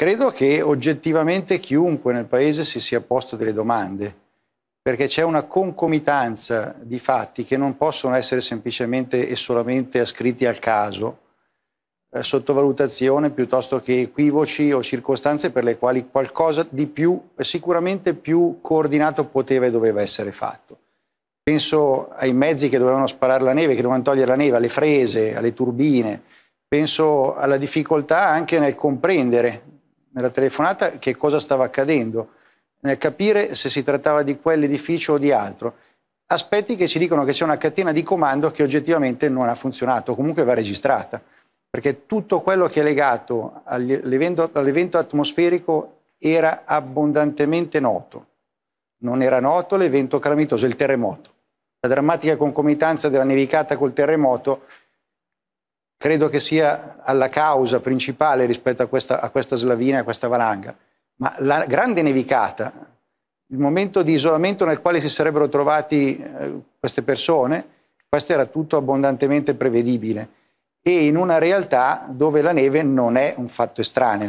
Credo che oggettivamente chiunque nel Paese si sia posto delle domande, perché c'è una concomitanza di fatti che non possono essere semplicemente e solamente ascritti al caso, eh, sottovalutazione piuttosto che equivoci o circostanze per le quali qualcosa di più, sicuramente più coordinato poteva e doveva essere fatto. Penso ai mezzi che dovevano sparare la neve, che dovevano togliere la neve, alle frese, alle turbine, penso alla difficoltà anche nel comprendere nella telefonata che cosa stava accadendo, nel capire se si trattava di quell'edificio o di altro. Aspetti che ci dicono che c'è una catena di comando che oggettivamente non ha funzionato, comunque va registrata, perché tutto quello che è legato all'evento, all'evento atmosferico era abbondantemente noto. Non era noto l'evento calamitoso, il terremoto. La drammatica concomitanza della nevicata col terremoto credo che sia alla causa principale rispetto a questa, a questa slavina, a questa valanga. Ma la grande nevicata, il momento di isolamento nel quale si sarebbero trovati eh, queste persone, questo era tutto abbondantemente prevedibile e in una realtà dove la neve non è un fatto estraneo.